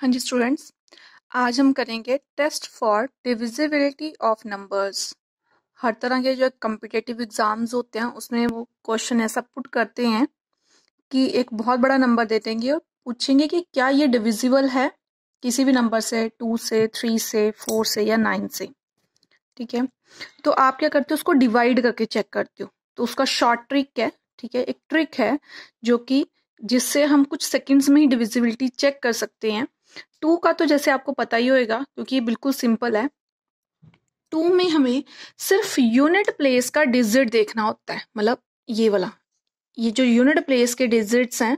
हाँ जी स्टूडेंट्स आज हम करेंगे test for divisibility of numbers हर तरह के जो कम्पिटेटिव एग्ज़ाम्स होते हैं उसमें वो क्वेश्चन ऐसा पुट करते हैं कि एक बहुत बड़ा नंबर दे देंगे और पूछेंगे कि क्या ये डिविजिबल है किसी भी नंबर से टू से थ्री से फोर से या नाइन से ठीक है तो आप क्या करते हो उसको डिवाइड करके चेक करते हो तो उसका शॉर्ट ट्रिक है ठीक है एक ट्रिक है जो कि जिससे हम कुछ सेकंड्स में ही डिविजिबिलिटी चेक कर सकते हैं टू का तो जैसे आपको पता ही होएगा क्योंकि ये बिल्कुल सिंपल है टू में हमें सिर्फ यूनिट प्लेस का डिजिट देखना होता है मतलब ये वाला ये जो यूनिट प्लेस के डिजिट्स हैं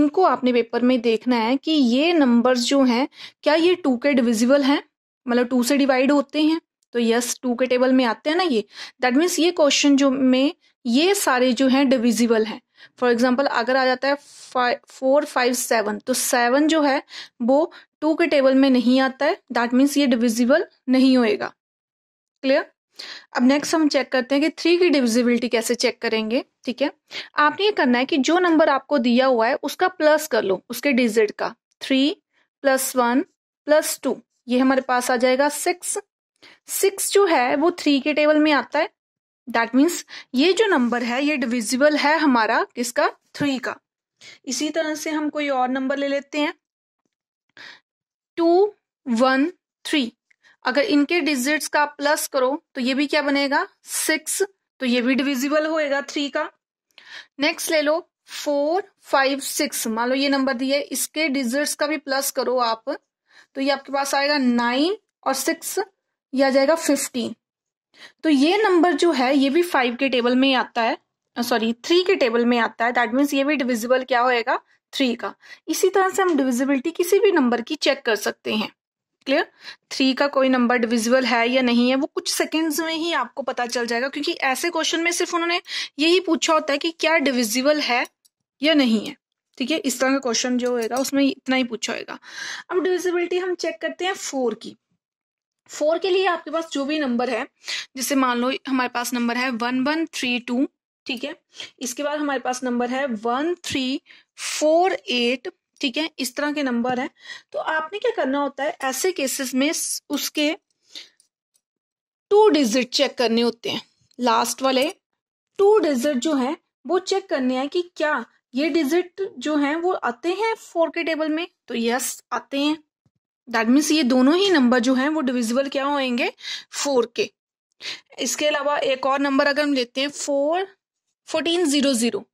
इनको आपने पेपर में देखना है कि ये नंबर्स जो हैं क्या ये टू के डिविजिबल हैं मतलब टू से डिवाइड होते हैं तो यस टू के टेबल में आते हैं ना ये दैट मीन्स ये क्वेश्चन जो में ये सारे जो हैं डिविजिबल हैं फॉर एग्जाम्पल अगर आ जाता है फोर फाइव सेवन तो सेवन जो है वो टू के टेबल में नहीं आता है दैट मीन्स ये डिविजिबल नहीं होएगा क्लियर अब नेक्स्ट हम चेक करते हैं कि थ्री की डिविजिबिलिटी कैसे चेक करेंगे ठीक है आपने ये करना है कि जो नंबर आपको दिया हुआ है उसका प्लस कर लो उसके डिजिट का three plus one plus two ये हमारे पास आ जाएगा सिक्स सिक्स जो है वो थ्री के टेबल में आता है दैट मीन्स ये जो नंबर है ये डिविजिबल है हमारा किसका थ्री का इसी तरह से हम कोई और नंबर ले लेते हैं टू वन थ्री अगर इनके डिजिट्स का प्लस करो तो ये भी क्या बनेगा सिक्स तो ये भी डिविजिबल होएगा थ्री का नेक्स्ट ले लो फोर फाइव सिक्स मान लो ये नंबर दिए इसके डिजिट्स का भी प्लस करो आप तो ये आपके पास आएगा नाइन और सिक्स ये आ जाएगा फिफ्टीन तो ये नंबर जो है ये भी फाइव के टेबल में आता है सॉरी थ्री के टेबल में आता है दैट मीन्स ये भी डिविजिबल क्या होएगा थ्री का इसी तरह से हम डिविजिबिलिटी किसी भी नंबर की चेक कर सकते हैं क्लियर थ्री का कोई नंबर डिविजिबल है या नहीं है वो कुछ सेकंड्स में ही आपको पता चल जाएगा क्योंकि ऐसे क्वेश्चन में सिर्फ उन्होंने यही पूछा होता है कि क्या डिविजिबल है या नहीं है ठीक है इस तरह का क्वेश्चन जो होगा उसमें इतना ही पूछा होगा अब डिविजिबिलिटी हम चेक करते हैं फोर की फोर के लिए आपके पास जो भी नंबर है जैसे मान लो हमारे पास नंबर है वन वन थ्री टू ठीक है इसके बाद हमारे पास नंबर है वन थ्री फोर एट ठीक है इस तरह के नंबर है तो आपने क्या करना होता है ऐसे केसेस में उसके टू डिजिट चेक करने होते हैं लास्ट वाले टू डिजिट जो है वो चेक करने हैं कि क्या ये डिजिट जो है वो आते हैं फोर के टेबल में तो यस आते हैं दैट मीन्स ये दोनों ही नंबर जो हैं वो डिविजिबल क्या होंगे फोर के इसके अलावा एक और नंबर अगर हम लेते हैं फोर फोर्टीन ज़ीरो ज़ीरो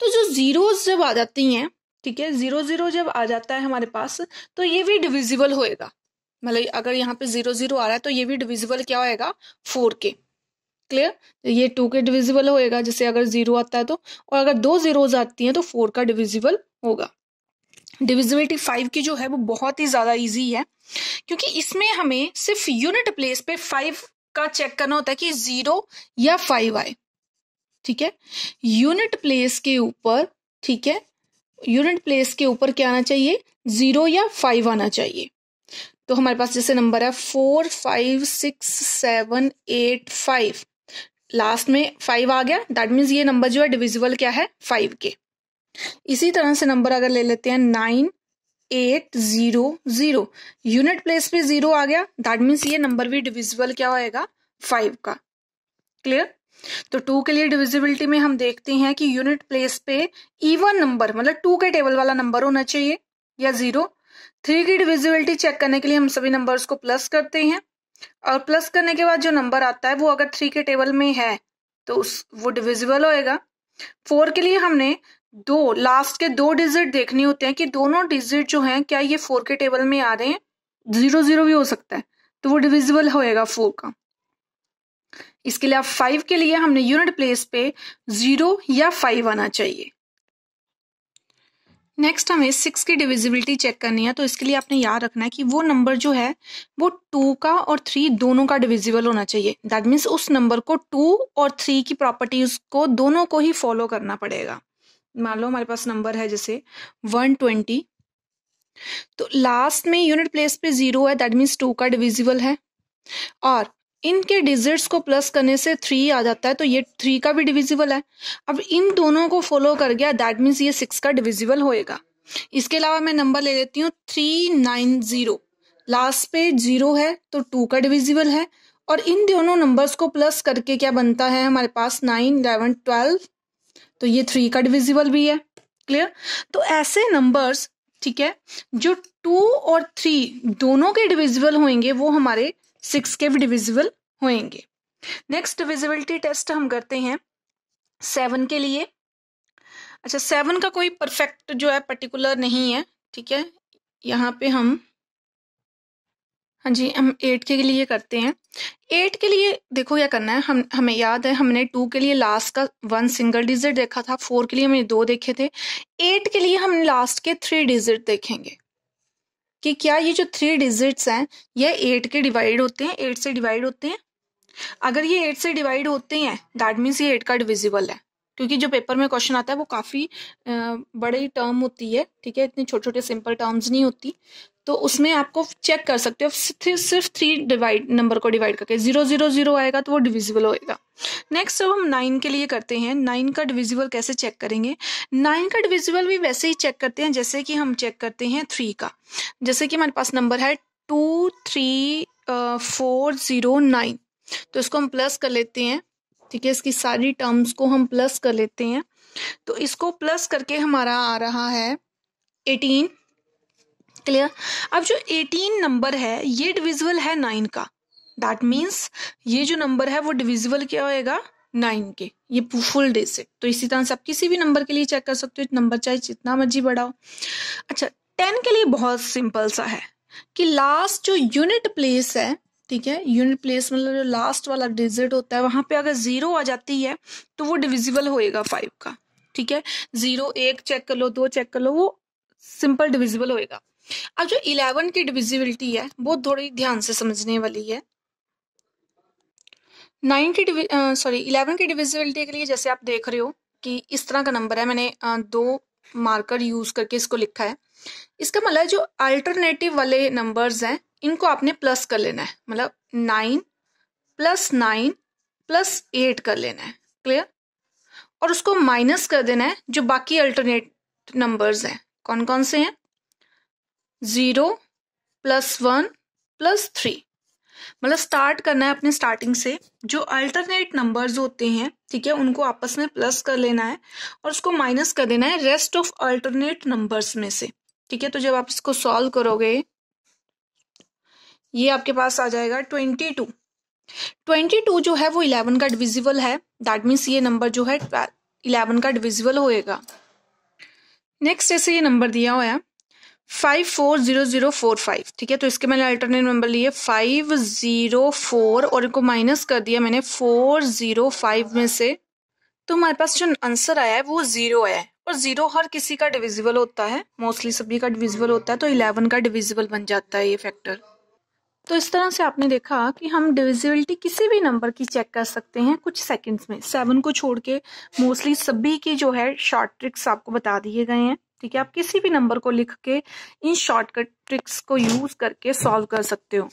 तो जो ज़ीरो जब आ जाती हैं ठीक है ज़ीरो ज़ीरो जब आ जाता है हमारे पास तो ये भी डिविजिबल होएगा मतलब अगर यहाँ पे ज़ीरो ज़ीरो आ रहा है तो ये भी डिविजिबल क्या होएगा फोर के क्लियर तो ये टू के डिविजिबल होएगा जैसे अगर ज़ीरो आता है तो और अगर दो ज़ीरोज आती हैं तो फोर का डिविजिबल होगा डिविजिबिलिटी फाइव की जो है वो बहुत ही ज़्यादा ईजी है क्योंकि इसमें हमें सिर्फ यूनिट प्लेस पे फाइव का चेक करना होता है कि जीरो या फाइव आए ठीक है यूनिट प्लेस के ऊपर ठीक है यूनिट प्लेस के ऊपर क्या आना चाहिए जीरो या फाइव आना चाहिए तो हमारे पास जैसे नंबर है four five six seven eight five last में फाइव आ गया दैट मीन्स ये नंबर जो है डिविजिबल क्या है फाइव के इसी तरह से नंबर अगर ले लेते हैं nine eight zero zero unit place पे जीरो आ गया दैट मीन्स ये नंबर भी डिविजिबल क्या होएगा फाइव का क्लियर तो टू के लिए डिविजिबिलिटी में हम देखते हैं कि यूनिट प्लेस पे इवन नंबर मतलब टू के टेबल वाला नंबर होना चाहिए या जीरो थ्री की डिविजिबिलिटी चेक करने के लिए हम सभी नंबर्स को प्लस करते हैं और प्लस करने के बाद जो नंबर आता है वो अगर थ्री के टेबल में है तो उस वो डिविजिबल होएगा फोर के लिए हमने दो लास्ट के दो डिजिट देखने होते हैं कि दोनों डिजिट जो हैं क्या ये फोर के टेबल में आ रहे हैं जीरो जीरो भी हो सकता है तो वो डिविजिबल होएगा फोर का इसके लिए आप फाइव के लिए हमने यूनिट प्लेस पे जीरो या फाइव आना चाहिए नेक्स्ट हमें सिक्स की डिविजिबिलिटी चेक करनी है तो इसके लिए आपने याद रखना है कि वो नंबर जो है वो टू का और थ्री दोनों का डिविजिबल होना चाहिए दैट मीन्स उस नंबर को टू और थ्री की प्रॉपर्टीज को दोनों को ही फॉलो करना पड़ेगा मान लो हमारे पास नंबर है जैसे वन ट्वेंटी तो लास्ट में यूनिट प्लेस पे जीरो है दैट मीन्स टू का डिविजिबल है और इनके डिजिट्स को प्लस करने से थ्री आ जाता है तो ये थ्री का भी डिविजिबल है अब इन दोनों को फॉलो कर गया दैट मीन्स ये सिक्स का डिविजिबल होएगा इसके अलावा मैं नंबर ले लेती हूँ थ्री नाइन जीरो लास्ट पे जीरो है तो टू का डिविजिबल है और इन दोनों नंबर्स को प्लस करके क्या बनता है हमारे पास नाइन इलेवन ट्वेल्व तो ये थ्री का डिविजिबल भी है क्लियर तो ऐसे नंबर्स ठीक है जो टू और थ्री दोनों के डिविजिबल होंगे वो हमारे सिक्स के भी डिविजिबल होंगे नेक्स्ट डिविजिबिलिटी टेस्ट हम करते हैं सेवन के लिए अच्छा सेवन का कोई परफेक्ट जो है पर्टिकुलर नहीं है ठीक है यहाँ पे हम हाँ जी हम एट के लिए करते हैं एट के लिए देखो क्या करना है हम हमें याद है हमने टू के लिए लास्ट का वन सिंगल डिजिट देखा था फोर के लिए हमने दो देखे थे एट के लिए हम लास्ट के थ्री डिजिट देखेंगे कि क्या ये जो थ्री डिजिट्स हैं ये एट के डिवाइड होते हैं एट से डिवाइड होते हैं अगर ये एट से डिवाइड होते हैं दैट मीन्स ये एट का डिविजिबल है क्योंकि जो पेपर में क्वेश्चन आता है वो काफ़ी बड़ी टर्म होती है ठीक है इतनी छोटे छोटे सिंपल टर्म्स नहीं होती तो उसमें आपको चेक कर सकते हो सिर्फ थ्री डिवाइड नंबर को डिवाइड करके जीरो जीरो जीरो आएगा तो वो डिविजिबल होएगा नेक्स्ट अब हम नाइन के लिए करते हैं नाइन का डिविजिबल कैसे चेक करेंगे नाइन का डिविजिबल भी वैसे ही चेक करते हैं जैसे कि हम चेक करते हैं थ्री का जैसे कि हमारे पास नंबर है two three four zero nine तो इसको हम प्लस कर लेते हैं ठीक है इसकी सारी टर्म्स को हम प्लस कर लेते हैं तो इसको प्लस करके हमारा आ रहा है एटीन क्लियर अब जो एटीन नंबर है ये डिविजिबल है नाइन का दैट मीन्स ये जो नंबर है वो डिविजिबल क्या होएगा नाइन के ये फुल डे से तो इसी तरह से आप किसी भी नंबर के लिए चेक कर सकते हो नंबर चाहे जितना मर्जी बड़ा हो अच्छा टेन के लिए बहुत सिंपल सा है कि लास्ट जो यूनिट प्लेस है ठीक है यूनिट प्लेस मतलब जो लास्ट वाला डिजिट होता है वहां पे अगर ज़ीरो आ जाती है तो वो डिविजिबल होएगा फाइव का ठीक है ज़ीरो एक चेक कर लो दो चेक कर लो वो सिंपल डिविजिबल होएगा अब जो इलेवन की डिविजिबिलिटी है वो थोड़ी ध्यान से समझने वाली है नाइन की सॉरी इलेवन की डिविजिबिलिटी के लिए जैसे आप देख रहे हो कि इस तरह का नंबर है मैंने दो मार्कर यूज करके इसको लिखा है इसका मतलब जो अल्टरनेटिव वाले नंबर्स हैं इनको आपने प्लस कर लेना है मतलब nine plus nine plus eight कर लेना है क्लियर और उसको माइनस कर देना है जो बाकी अल्टरनेट नंबर्स हैं कौन कौन से हैं zero plus one plus three मतलब स्टार्ट करना है अपने स्टार्टिंग से जो अल्टरनेट नंबर्स होते हैं ठीक है उनको आपस में प्लस कर लेना है और उसको माइनस कर देना है रेस्ट ऑफ अल्टरनेट नंबर्स में से ठीक है तो जब आप इसको सॉल्व करोगे ये आपके पास आ जाएगा ट्वेंटी टू ट्वेंटी टू जो है वो इलेवन का डिविजिबल है दैट मीन्स ये नंबर जो है इलेवन का डिविजिबल होएगा नेक्स्ट जैसे ये नंबर दिया हुआ है five four zero zero four five ठीक है तो इसके मैंने अल्टरनेट नंबर लिए फाइव ज़ीरो फोर और इनको माइनस कर दिया मैंने फोर ज़ीरो फाइव में से तो हमारे पास जो आंसर आया है वो ज़ीरो आया है और ज़ीरो हर किसी का डिविजिबल होता है मोस्टली सभी का डिविजिबल होता है तो इलेवन का डिविजिबल बन जाता है ये फैक्टर तो इस तरह से आपने देखा कि हम डिविजिबिलिटी किसी भी नंबर की चेक कर सकते हैं कुछ सेकंड्स में सेवन को छोड़ के मोस्टली सभी के जो है शॉर्ट ट्रिक्स आपको बता दिए गए हैं ठीक है आप किसी भी नंबर को लिख के इन शॉर्टकट ट्रिक्स को यूज करके सॉल्व कर सकते हो